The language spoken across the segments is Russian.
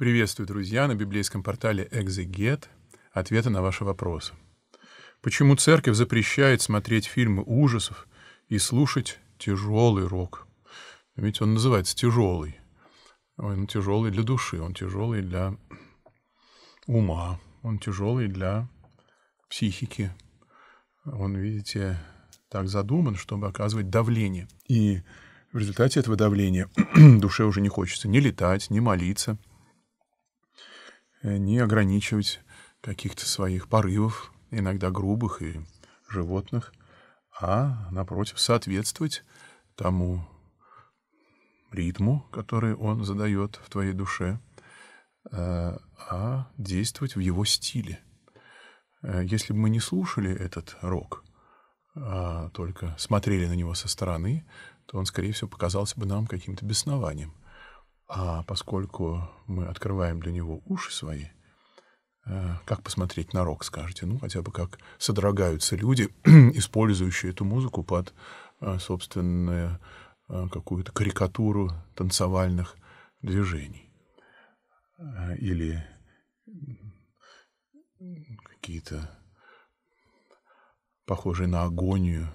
Приветствую, друзья, на библейском портале «Экзегет» ответы на ваши вопросы. Почему церковь запрещает смотреть фильмы ужасов и слушать тяжелый рок? Ведь он называется тяжелый. Он ну, тяжелый для души, он тяжелый для ума, он тяжелый для психики. Он, видите, так задуман, чтобы оказывать давление. И в результате этого давления душе уже не хочется ни летать, ни молиться — Э, не ограничивать каких-то своих порывов, иногда грубых и животных, а, напротив, соответствовать тому ритму, который он задает в твоей душе, э, а действовать в его стиле. Э, если бы мы не слушали этот рок, а только смотрели на него со стороны, то он, скорее всего, показался бы нам каким-то беснованием. А поскольку мы открываем для него уши свои, э, как посмотреть на рок, скажете, ну, хотя бы как содрогаются люди, использующие эту музыку под э, собственную э, какую-то карикатуру танцевальных движений. Или какие-то похожие на агонию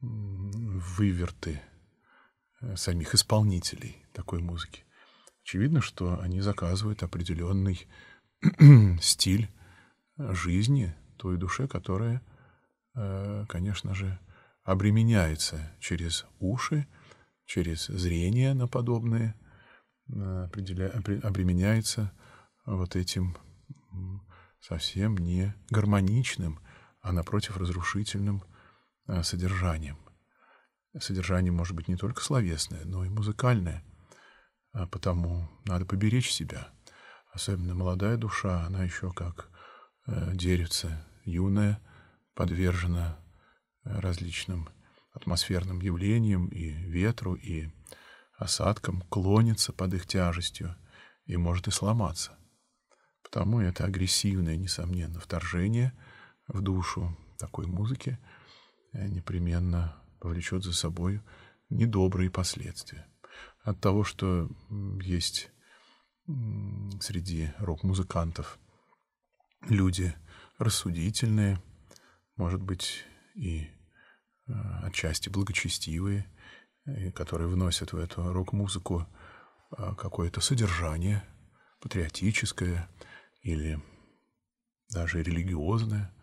выверты самих исполнителей такой музыки. Очевидно, что они заказывают определенный стиль жизни той душе, которая, э, конечно же, обременяется через уши, через зрение на подобные, э, обременяется вот этим совсем не гармоничным, а напротив разрушительным э, содержанием. Содержание может быть не только словесное, но и музыкальное – а потому надо поберечь себя. Особенно молодая душа, она еще как э, деревце юная, подвержена э, различным атмосферным явлениям и ветру, и осадкам, клонится под их тяжестью и может и сломаться. Потому это агрессивное, несомненно, вторжение в душу такой музыки э, непременно повлечет за собой недобрые последствия от того, что есть среди рок-музыкантов люди рассудительные, может быть, и э, отчасти благочестивые, которые вносят в эту рок-музыку э, какое-то содержание патриотическое или даже религиозное.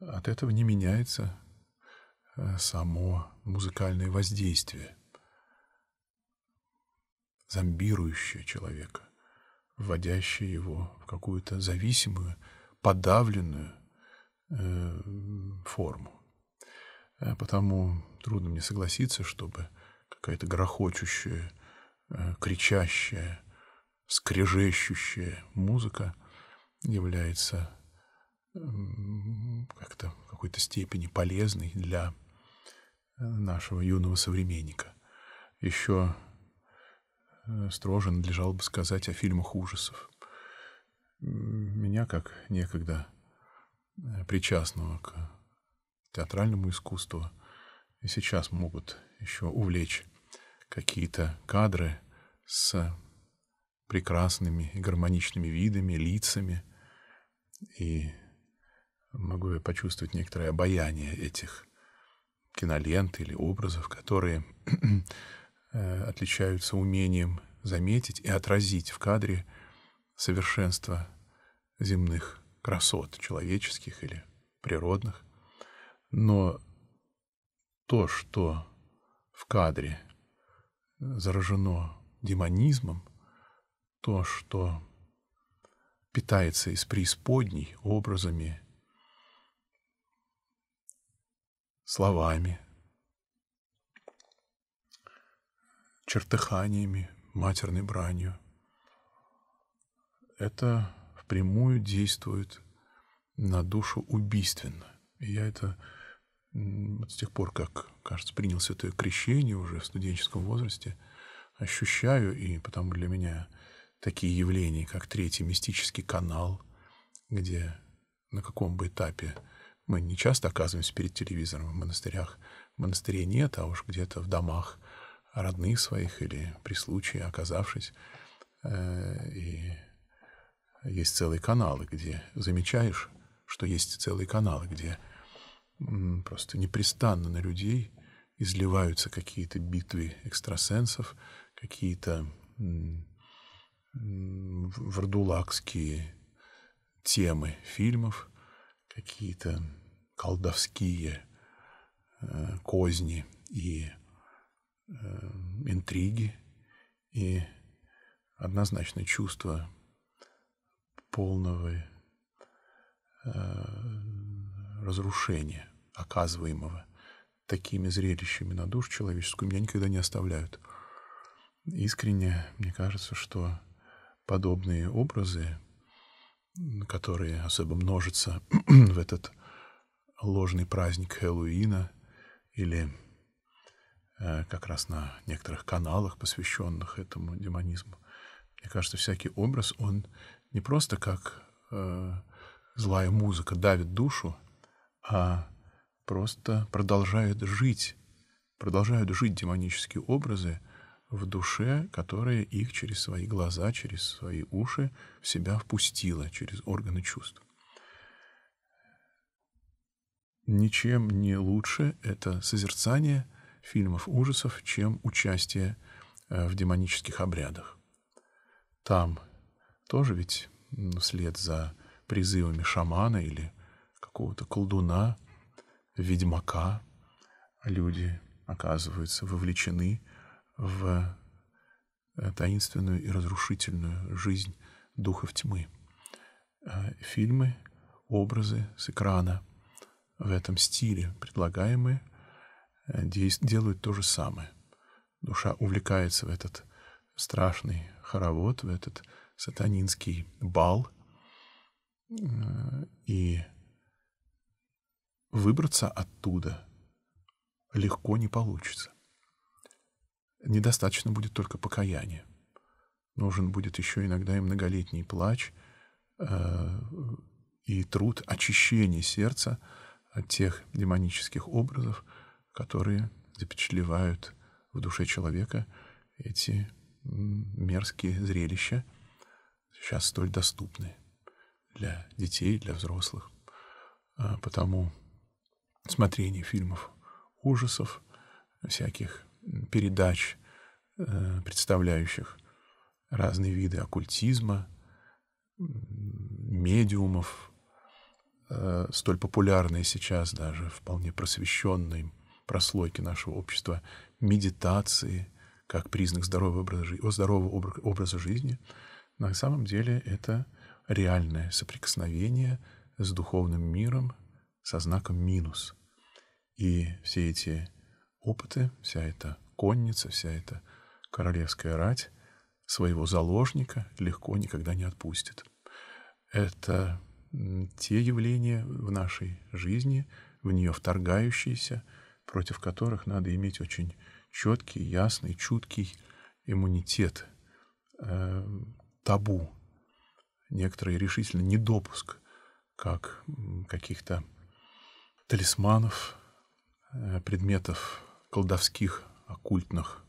От этого не меняется э, само музыкальное воздействие – зомбирующее человека, вводящее его в какую-то зависимую, подавленную э, форму. Э, потому трудно мне согласиться, чтобы какая-то грохочущая, э, кричащая, скрежещущая музыка является э, как-то в какой-то степени полезной для э, нашего юного современника. Еще Э, строже надлежало бы сказать о фильмах ужасов. Меня, как некогда э, причастного к театральному искусству, и сейчас могут еще увлечь какие-то кадры с прекрасными и гармоничными видами, лицами, и могу я почувствовать некоторое обаяние этих кинолент или образов, которые Э, отличаются умением заметить и отразить в кадре совершенство земных красот, человеческих или природных. Но то, что в кадре заражено демонизмом, то, что питается из преисподней образами, словами, чертыханиями, матерной бранью. Это впрямую действует на душу убийственно. И я это с тех пор, как, кажется, принял святое крещение уже в студенческом возрасте, ощущаю, и потому для меня такие явления, как третий мистический канал, где на каком бы этапе мы не часто оказываемся перед телевизором в монастырях. Монастырей нет, а уж где-то в домах родных своих или при случае оказавшись. Э, и есть целые каналы, где замечаешь, что есть целые каналы, где просто непрестанно на людей изливаются какие-то битвы экстрасенсов, какие-то вардулакские темы фильмов, какие-то колдовские э, козни и интриги и однозначно чувство полного э, разрушения, оказываемого такими зрелищами на душу человеческую, меня никогда не оставляют. Искренне мне кажется, что подобные образы, которые особо множатся в этот ложный праздник Хэллоуина или Э, как раз на некоторых каналах, посвященных этому демонизму. Мне кажется, всякий образ, он не просто как э, злая музыка давит душу, а просто продолжает жить, продолжают жить демонические образы в душе, которая их через свои глаза, через свои уши в себя впустила, через органы чувств. Ничем не лучше это созерцание – фильмов ужасов, чем участие э, в демонических обрядах. Там тоже ведь вслед за призывами шамана или какого-то колдуна, ведьмака, люди оказываются вовлечены в э, таинственную и разрушительную жизнь духов тьмы. Э, фильмы, образы с экрана в этом стиле, предлагаемые – Э, делают то же самое. Душа увлекается в этот страшный хоровод, в этот сатанинский бал, э, и выбраться оттуда легко не получится. Недостаточно будет только покаяние, Нужен будет еще иногда и многолетний плач, э, и труд очищения сердца от тех демонических образов, которые запечатлевают в душе человека эти мерзкие зрелища, сейчас столь доступны для детей, для взрослых. А, потому смотрение фильмов ужасов, всяких передач, э, представляющих разные виды оккультизма, медиумов, э, столь популярные сейчас даже, вполне просвещенные прослойки нашего общества медитации как признак здорового образа, здорового образа жизни, на самом деле это реальное соприкосновение с духовным миром со знаком минус. И все эти опыты, вся эта конница, вся эта королевская рать своего заложника легко никогда не отпустит. Это те явления в нашей жизни, в нее вторгающиеся, против которых надо иметь очень четкий, ясный, чуткий иммунитет, э, табу, некоторый решительно недопуск как каких-то талисманов, э, предметов колдовских, оккультных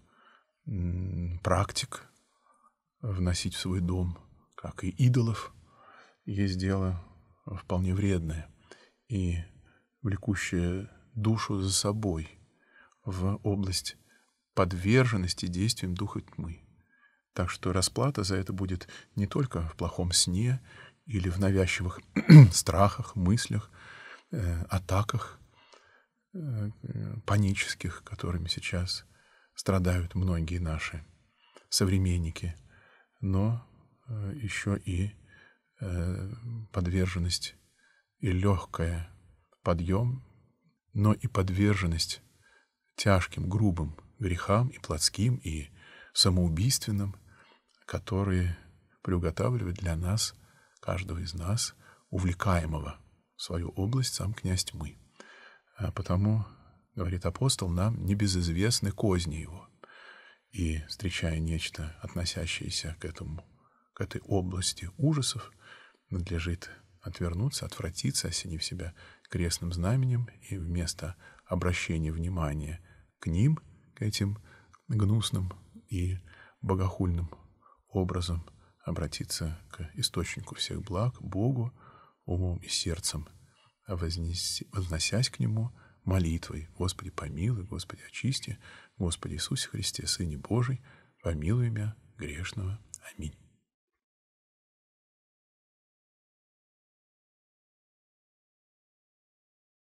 практик вносить в свой дом, как и идолов, есть дело вполне вредное и влекущее душу за собой в область подверженности действиям духа тьмы. Так что расплата за это будет не только в плохом сне или в навязчивых страхах, мыслях, э, атаках э, панических, которыми сейчас страдают многие наши современники, но э, еще и э, подверженность и легкая подъем но и подверженность тяжким, грубым грехам и плотским, и самоубийственным, которые приуготавливают для нас, каждого из нас, увлекаемого в свою область сам князь мы, а потому, говорит апостол, нам небезызвестны козни его. И, встречая нечто, относящееся к этому, к этой области ужасов, надлежит отвернуться, отвратиться, осенив себя крестным знаменем, и вместо обращения внимания к ним, к этим гнусным и богохульным образом, обратиться к источнику всех благ, Богу, умом и сердцем, возносясь к Нему молитвой «Господи, помилуй, Господи, очисти, Господи Иисусе Христе, Сыне Божий, помилуй меня, грешного. Аминь».